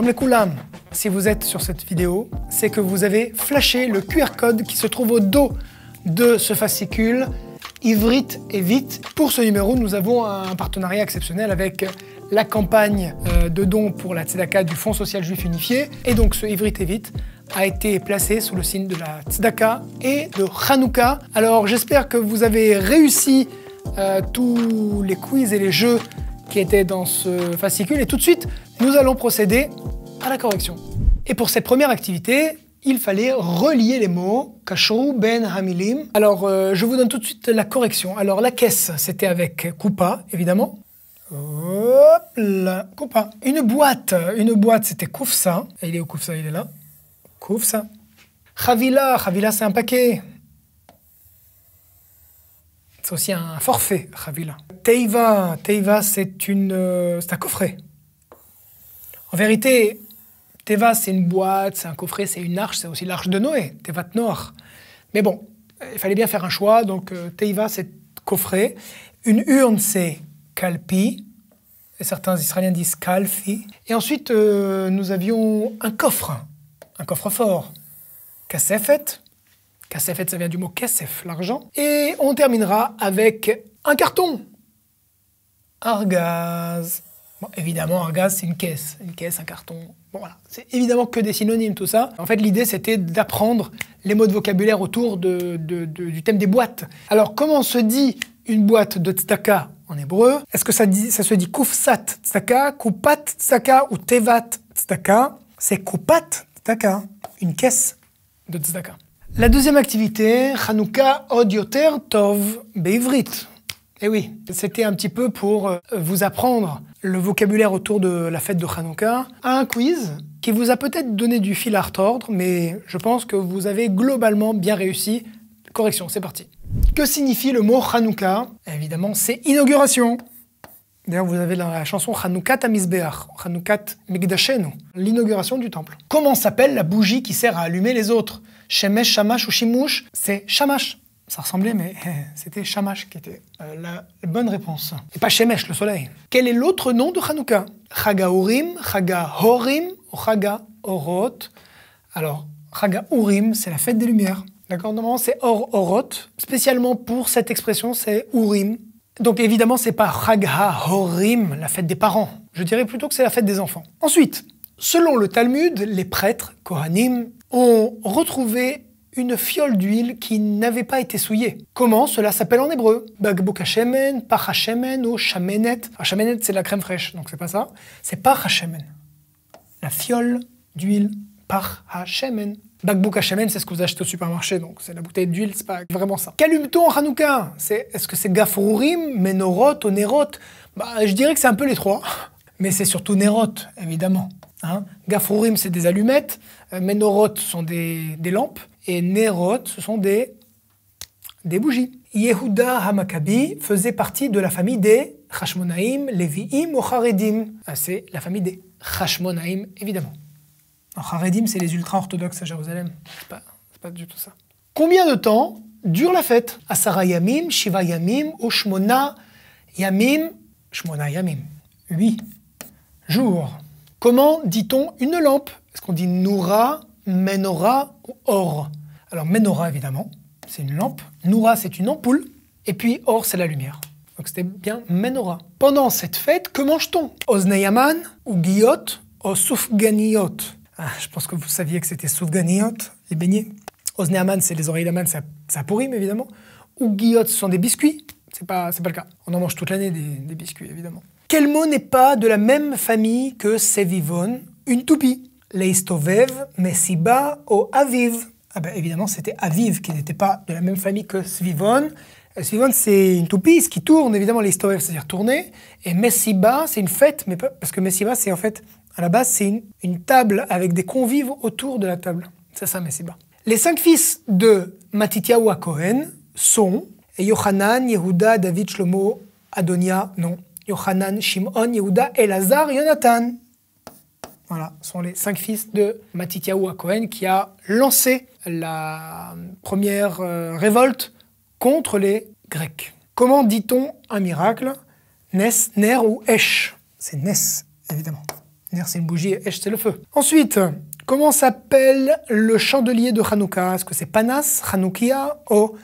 Shalom les Si vous êtes sur cette vidéo, c'est que vous avez flashé le QR code qui se trouve au dos de ce fascicule Ivrite et vite. Pour ce numéro, nous avons un partenariat exceptionnel avec la campagne euh, de dons pour la Tzedaka du Fonds social juif unifié. Et donc ce Ivrite et vite a été placé sous le signe de la Tzedaka et de Hanouka. Alors j'espère que vous avez réussi euh, tous les quiz et les jeux qui étaient dans ce fascicule. Et tout de suite, nous allons procéder à la correction. Et pour cette première activité, il fallait relier les mots kashru ben hamilim. Alors, euh, je vous donne tout de suite la correction. Alors, la caisse, c'était avec koupa, évidemment. Hop Une boîte, une boîte, c'était Kufsa. Il est où Kufsa Il est là. Kufsa. Khavila, khavila, c'est un paquet. C'est aussi un forfait, khavila. Teiva, teiva, c'est une, euh, c'est un coffret. En vérité, Teva, c'est une boîte, c'est un coffret, c'est une arche, c'est aussi l'arche de Noé, Tevat Noir. Mais bon, euh, il fallait bien faire un choix, donc euh, Teva, c'est coffret. Une urne, c'est Kalpi, et certains Israéliens disent Kalfi. Et ensuite, euh, nous avions un coffre, un coffre-fort, Kasefet. Kasefet, ça vient du mot Kasef, l'argent. Et on terminera avec un carton, Argaz. Bon, évidemment, un gaz, c'est une caisse, une caisse, un carton. voilà. C'est évidemment que des synonymes, tout ça. En fait, l'idée, c'était d'apprendre les mots de vocabulaire autour du thème des boîtes. Alors, comment se dit une boîte de tztaka en hébreu Est-ce que ça, se dit kufsat tztaka, kupat tztaka ou tevat tztaka C'est kupat tztaka, une caisse de tztaka. La deuxième activité, Hanouka odioter tov beivrit. Eh oui, c'était un petit peu pour euh, vous apprendre le vocabulaire autour de la fête de Hanouka un quiz qui vous a peut-être donné du fil à retordre, mais je pense que vous avez globalement bien réussi. Correction, c'est parti. Que signifie le mot Hanouka Évidemment, c'est inauguration. D'ailleurs, vous avez la chanson Chanukat Amizbeach, Chanukat Migdashenu, l'inauguration du temple. Comment s'appelle la bougie qui sert à allumer les autres Shemesh, Shamash ou Shimush C'est Shamash. Ça ressemblait, mais c'était Shamash qui était euh, la bonne réponse. Et pas Shemesh, le soleil. Quel est l'autre nom de Hanouka Chaga Urim, Chaga Horim Chaga Orot Alors, Chaga Urim, c'est la fête des Lumières. D'accord Normalement, c'est Or Orot. Spécialement pour cette expression, c'est Urim. Donc, évidemment, c'est pas Chaga Horim, la fête des parents. Je dirais plutôt que c'est la fête des enfants. Ensuite, selon le Talmud, les prêtres, Kohanim, ont retrouvé une fiole d'huile qui n'avait pas été souillée. Comment cela s'appelle en hébreu Bagboka Hashemen, Parhashemen ou shamenet. shamenet, c'est la crème fraîche, donc c'est pas ça. C'est Parhashemen. La fiole d'huile Parhashemen. Bakbouk c'est ce que vous achetez au supermarché, donc c'est la bouteille d'huile, c'est pas vraiment ça. Qu'allume-t-on en Hanouka Est-ce que c'est gafrourim, Menorot, Onerot bah, Je dirais que c'est un peu les trois, mais c'est surtout Nerot, évidemment. Hein c'est des allumettes, euh, Menorot sont des lampes, et Néroth, ce sont des, des bougies. Yehuda Hamakabi faisait partie de la famille des Hashmonaim, Leviim, ou Haredim. Ah, c'est la famille des Hashmonaim, évidemment. Alors, c'est les ultra-orthodoxes à Jérusalem. C'est pas, pas du tout ça. Combien de temps dure la fête Asara Yamim, Shiva Yamim Oshmona Yamim Shmona Yamim. 8 jours. Comment dit-on une lampe Est-ce qu'on dit Noura, Menora ou Or alors menorah, évidemment, c'est une lampe. Noura, c'est une ampoule. Et puis or, c'est la lumière. Donc c'était bien menorah. Pendant cette fête, que mange-t-on Osneyaman, ou guillot, ou soufganiot. Ah, je pense que vous saviez que c'était soufganiot, les beignets. Osneyaman, c'est les oreilles d'aman, ça, ça pourrime évidemment. Ou guillot, ce sont des biscuits. C'est pas, pas le cas. On en mange toute l'année des, biscuits, évidemment. Quel mot n'est pas de la même famille que sevivon, une toupie Leistovev, Messiba ou Aviv ah ben, évidemment, c'était Aviv, qui n'était pas de la même famille que Svivon. Euh, Svivon, c'est une toupie, ce qui tourne, évidemment, l'histoire, c'est-à-dire tourner. Et Messiba, c'est une fête, mais parce que Messiba, c'est en fait, à la base, c'est une, table avec des convives autour de la table. C'est ça, Messiba. Les cinq fils de Matityahu à Cohen sont Yohanan, Yehuda, David, Shlomo, Adonia, non. Yohanan, Shimon, Yehuda, Elazar, Jonathan. Voilà, ce sont les cinq fils de Matityahu à Cohen qui a lancé la première euh, révolte contre les Grecs. Comment dit-on un miracle Nes, Ner ou Esh C'est Nes, évidemment. Ner, c'est une bougie Esh, c'est le feu. Ensuite, comment s'appelle le chandelier de Hanouka Est-ce que c'est Panas, Hanoukia ou oh,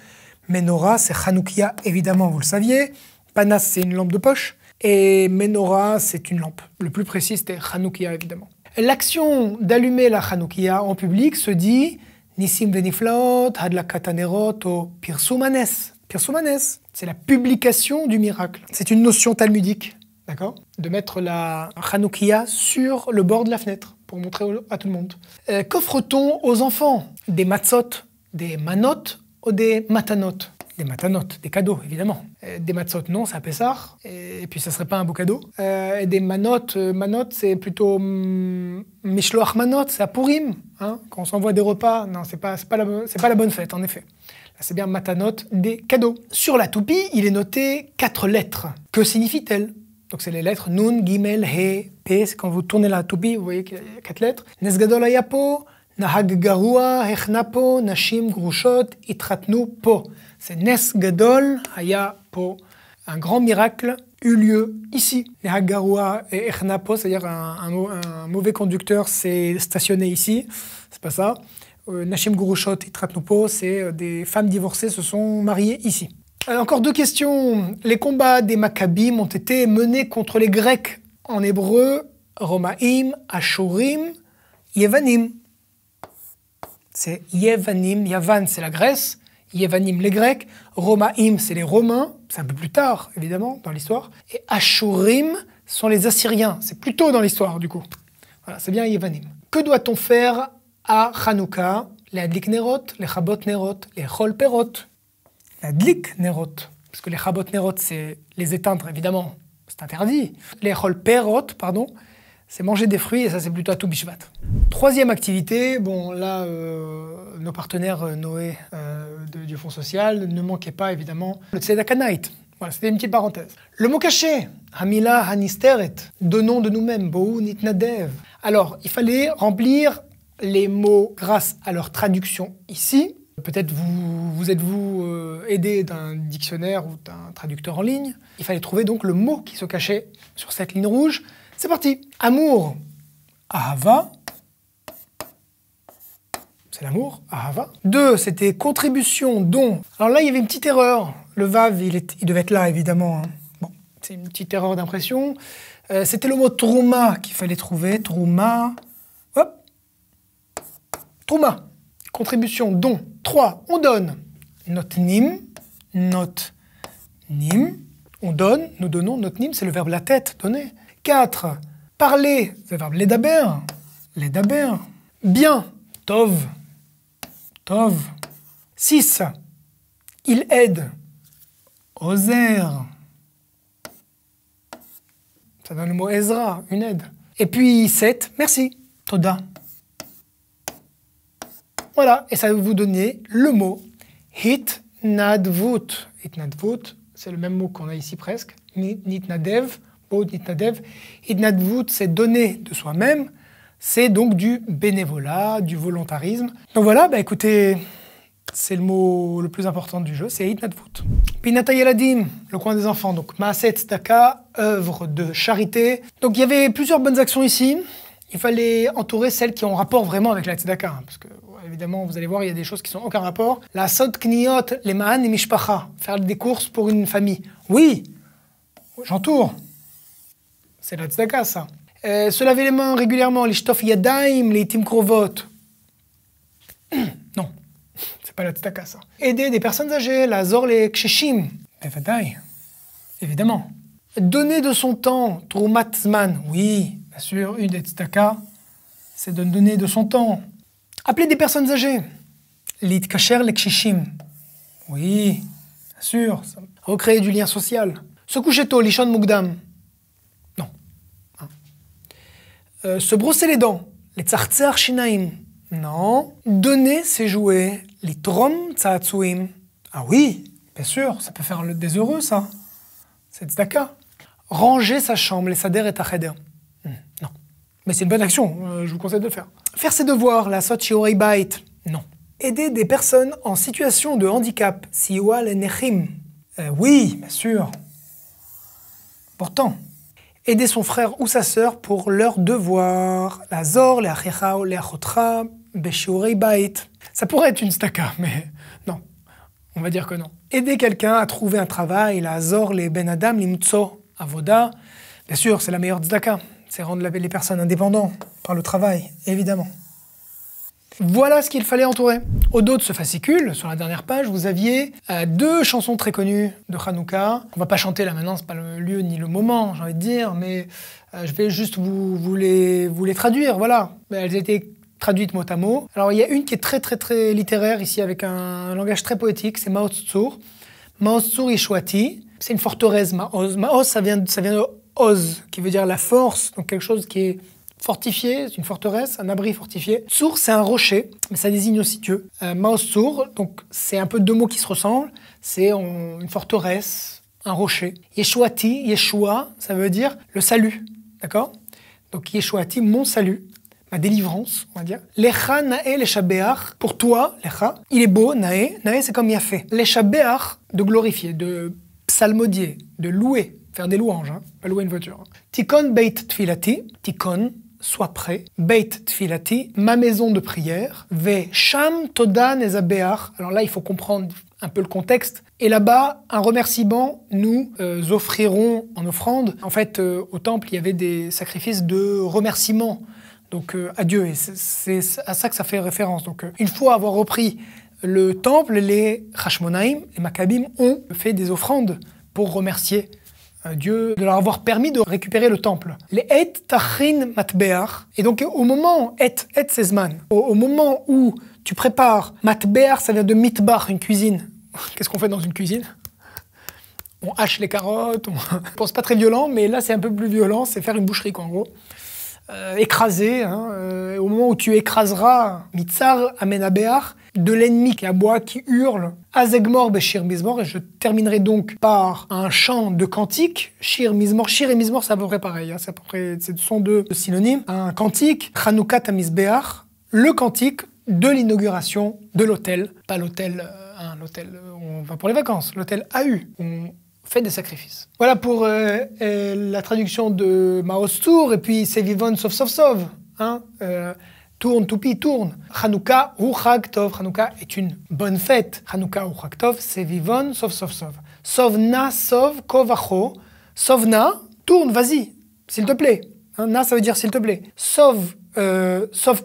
Menorah C'est Hanoukia, évidemment, vous le saviez. Panas, c'est une lampe de poche. Et Menorah, c'est une lampe. Le plus précis, c'était Hanoukia, évidemment. L'action d'allumer la Hanoukia en public se dit Nissim la Hadlakatanerot, o Pirsoumanes ».« Pirsoumanes », c'est la publication du miracle. C'est une notion talmudique, d'accord De mettre la Hanoukia sur le bord de la fenêtre pour montrer à tout le monde. Euh, qu'offre-t-on aux enfants Des matzot, des manot ou des matanot des matanotes, des cadeaux, évidemment. Euh, des matzot, non, c'est à Pessah. Et puis, ça serait pas un beau cadeau. Euh, et des manotes, euh, manotes, c'est plutôt. Mm, Mishloach manot, c'est à Purim. Hein. quand on s'envoie des repas, non, c'est pas, pas, la, pas la bonne fête, en effet. Là, c'est bien matanot, des cadeaux. Sur la toupie, il est noté quatre lettres. Que signifient-elles donc c'est les lettres Nun, Gimel, He, P. quand vous tournez la toupie, vous voyez qu'il y a quatre lettres. Nesgadol Nashim, Grushot, Itratnu, Po. C'est Nes Gadol Haya Po. Un grand miracle eu lieu ici. Les et Echnapo, c'est-à-dire un, mauvais conducteur, s'est stationné ici. C'est pas ça. Euh, Nashim Gurushot et Tratnopo, c'est euh, des femmes divorcées se sont mariées ici. Euh, encore deux questions. Les combats des Maccabim ont été menés contre les Grecs en hébreu, Romaim, Ashurim, Yevanim. C'est Yevanim. Yavan, c'est la Grèce. Yévanim, les Grecs, Romaim, c'est les Romains, c'est un peu plus tard, évidemment, dans l'histoire, et Ashurim sont les Assyriens, c'est plus tôt dans l'histoire, du coup. Voilà, c'est bien Yévanim. Que doit-on faire à Hanouka Les Adlik Nerot, les Chabot Nerot, les Chol Perot, les Adlik Nerot, parce que les Chabot Nerot, c'est les éteindre, évidemment, c'est interdit. Les Chol Perot, pardon, c'est manger des fruits et ça c'est plutôt à tout bishvat. Troisième activité, bon là euh, nos partenaires euh, Noé euh, du Fonds social ne manquaient pas évidemment le Voilà, c'était une petite parenthèse. Le mot caché, Hamila Hanisteret, donnons de nous-mêmes, Bohu Nitnadev. Alors, il fallait remplir les mots grâce à leur traduction ici. Peut-être vous êtes-vous aidé d'un dictionnaire ou d'un traducteur en ligne. Il fallait trouver donc le mot qui se cachait sur cette ligne rouge. C'est parti. Amour. Ahava. C'est l'amour. Ahava. Deux, c'était contribution, don. Alors là, il y avait une petite erreur. Le vav, il, devait être là, évidemment. Hein. Bon, c'est une petite erreur d'impression. Euh, c'était le mot trauma qu'il fallait trouver. Trauma. Hop. Trauma. Contribution, don. Trois, on donne. notre nim. notre nim. On donne, nous donnons, notre nim, c'est le verbe la tête, donner. 4. Parler, c'est le verbe ledaber. Ledaber. Bien. Tov. Tov. 6. Il aide. Ozer. Ça donne le mot Ezra, une aide. Et puis 7. Merci. Toda. Voilà, et ça va vous donner le mot hit Hit nadvut. c'est le même mot qu'on a ici presque. Nitnadev. Hidnadev, dit c'est donner de soi-même, c'est donc du bénévolat, du volontarisme. Donc voilà, bah écoutez, c'est le mot le plus important du jeu, c'est Idnadvout. Pinata le coin des enfants, donc Maaset Tzedaka, œuvre de charité. Donc il y avait plusieurs bonnes actions ici. Il fallait entourer celles qui ont rapport vraiment avec la tzedaka, hein, parce que évidemment, vous allez voir, il y a des choses qui sont aucun rapport. La sotkniot kniot, les ma'an et mishpacha, faire des courses pour une famille. Oui, j'entoure. C'est la tzedaka, ça. Euh, se laver les mains régulièrement, les shtof yadaim, les timkrovot. non, c'est pas la tzedaka, ça. Aider des personnes âgées, la zor les ksheshim. Évidemment. Donner de son temps, matzman. Oui, bien sûr, une des c'est de donner de son temps. Appeler des personnes âgées. les kshishim. Oui, bien sûr. Recréer du lien social. Se coucher tôt, lishon mugdam. Euh, se brosser les dents, les shinaim. Non. Donner ses jouets, les trom Ah oui, bien sûr, ça peut faire le des heureux, ça. C'est tzedaka. Ranger sa chambre, les sader et hmm, Non. Mais c'est une bonne action, euh, je vous conseille de le faire. Faire ses devoirs, la Non. Aider des personnes en situation de handicap, siwa le euh, oui, bien sûr. Pourtant aider son frère ou sa sœur pour leurs devoirs. La zor, bait. Ça pourrait être une staka, mais non. On va dire que non. Aider quelqu'un à trouver un travail, la zor, les ben adam, avoda. Bien sûr, c'est la meilleure staka. C'est rendre les personnes indépendantes par le travail, évidemment. Voilà ce qu'il fallait entourer. Au dos de ce fascicule, sur la dernière page, vous aviez euh, deux chansons très connues de Hanouka. On va pas chanter là maintenant, c'est pas le lieu ni le moment, j'ai envie de dire, mais euh, je vais juste vous, les, vous les traduire, voilà. Bah, elles étaient traduites mot à mot. Alors il y a une qui est très très très littéraire ici, avec un, langage très poétique, c'est Mao Tsur. Mao Tsur Ishwati, c'est une forteresse, Mao. Mao, ça vient, ça vient de Oz, qui veut dire la force, donc quelque chose qui est fortifié, c'est une forteresse, un abri fortifié. Tsur, c'est un rocher, mais ça désigne aussi Dieu. Euh, donc c'est un peu deux mots qui se ressemblent. C'est une forteresse, un rocher. Yeshuati, Yeshua, ça veut dire le salut, d'accord Donc Yeshuati, mon salut, ma délivrance, on va dire. Lecha nae Leshabéar, pour toi, lecha, il est beau, nae, nae c'est comme yafé. Leshabéar, de glorifier, de psalmodier, de louer, faire des louanges, hein. pas louer une voiture. Hein. Tikon beit tfilati, tikon, sois prêt. Beit Tfilati, ma maison de prière. Ve Sham Todan Ezabeach. Alors là, il faut comprendre un peu le contexte. Et là-bas, un remerciement, nous euh, offrirons en offrande. En fait, euh, au temple, il y avait des sacrifices de remerciement. Donc euh, à Dieu, et c'est à ça que ça fait référence. Donc une fois avoir repris le temple, les Hashmonaïm, les Maccabim ont fait des offrandes pour remercier euh, Dieu de leur avoir permis de récupérer le temple. Les et matbear. Et donc au moment et et au, moment où tu prépares matbear, ça vient de mitbar, une cuisine. Qu'est-ce qu'on fait dans une cuisine On hache les carottes, on pense pas très violent, mais là c'est un peu plus violent, c'est faire une boucherie quoi en gros. Euh, écrasé, hein, euh, au moment où tu écraseras Mitzar Amenabéar, de l'ennemi qui aboie, qui hurle Azegmor ben Shir Mizmor. Et je terminerai donc par un chant de cantique. Shir Mizmor. Shir et Mizmor, c'est à peu près pareil. Hein, c'est à peu près, ce sont deux synonymes. Un cantique, Chanukah Tamizbear, le cantique de l'inauguration de l'hôtel. Pas l'hôtel, euh, un on va pour les vacances, l'hôtel AU. Fait des sacrifices. Voilà pour euh, euh, la traduction de Maos Tour, et puis c'est vivant, Sauf Sauf Sauf. tourne, toupie, tourne. Hanouka ou Tov. Hanouka est une bonne fête. Hanouka ou Tov, c'est vivant, Sauf Sauf Sauf. Sovna, Sov, Kovacho. Sovna, tourne, vas-y, s'il te plaît. Hein, na, ça veut dire s'il te plaît. Sov, euh, sauf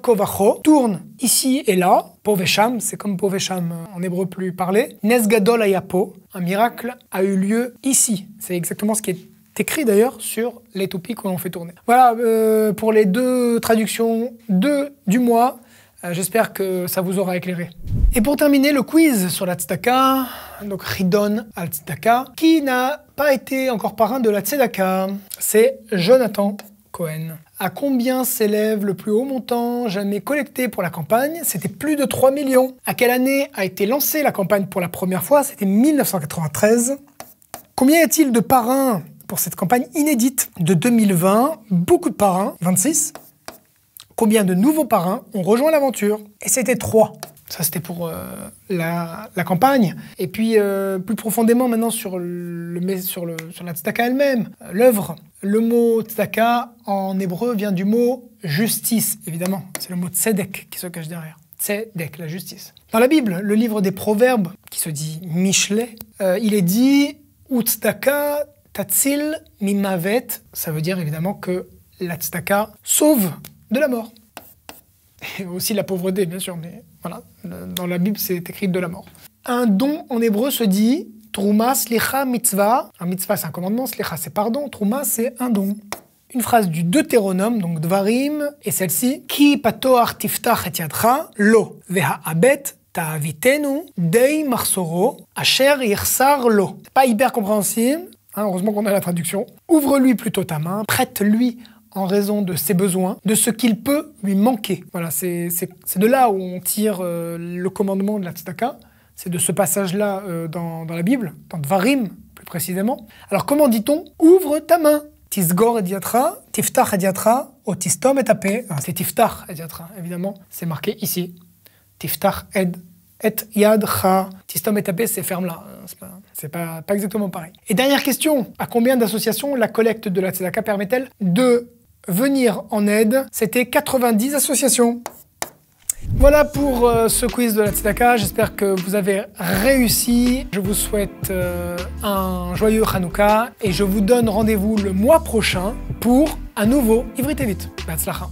tourne ici et là, Povesham, c'est comme Povesham hein, en hébreu plus parlé, Nesgadol Ayapo, un miracle a eu lieu ici. C'est exactement ce qui est écrit d'ailleurs sur les topiques que l'on fait tourner. Voilà euh, pour les deux traductions de, du mois. Euh, j'espère que ça vous aura éclairé. Et pour terminer, le quiz sur la tzedaka, donc Ridon al tzedaka, qui n'a pas été encore parrain de la tzedaka, c'est Jonathan à combien s'élève le plus haut montant jamais collecté pour la campagne C'était plus de 3 millions. À quelle année a été lancée la campagne pour la première fois C'était 1993. Combien y a-t-il de parrains pour cette campagne inédite de 2020 Beaucoup de parrains, 26. Combien de nouveaux parrains ont rejoint l'aventure Et c'était 3. Ça, c'était pour euh, la, campagne. Et puis, euh, plus profondément maintenant sur, le, sur, le, sur la tzedaka elle-même, euh, l'œuvre. Le mot tzedaka en hébreu vient du mot justice, évidemment. C'est le mot tzedek qui se cache derrière. Tzedek, la justice. Dans la Bible, le livre des Proverbes, qui se dit Michelet, il est dit tatzil mimavet. Ça veut dire évidemment que la tzedaka sauve de la mort. Et aussi la pauvreté, bien sûr, mais voilà, euh, dans la Bible, c'est écrit de la mort. Un don en hébreu se dit truma slicha mitzvah. Un mitzvah, c'est un commandement, slicha, c'est pardon. truma » c'est un don. Une phrase du Deutéronome, donc Dvarim, est celle-ci Ki patoar tiftach et lo, veha abet, ta'avitenu, dei marsoro, asher irsar lo. Pas hyper compréhensible, hein, heureusement qu'on a la traduction. Ouvre-lui plutôt ta main, prête-lui en raison de ses besoins, de ce qu'il peut lui manquer. Voilà, c'est de là où on tire euh, le commandement de la tzedaka, c'est de ce passage-là euh, dans, la Bible, dans Dvarim plus précisément. Alors comment dit-on Ouvre ta main Tisgor ediatra, tiftach ediatra, otistom et ah, C'est tiftach ediatra, évidemment, c'est marqué ici. Tiftach ed et yadcha. Tistom et c'est ferme-là. C'est pas, pas, pas, exactement pareil. Et dernière question, à combien d'associations la collecte de la tzedaka permet-elle de venir en aide. C'était 90 associations. Voilà pour euh, ce quiz de la Tzedaka. J'espère que vous avez réussi. Je vous souhaite euh, un joyeux Hanouka et je vous donne rendez-vous le mois prochain pour un nouveau Ivrit Vite. Batzlacha.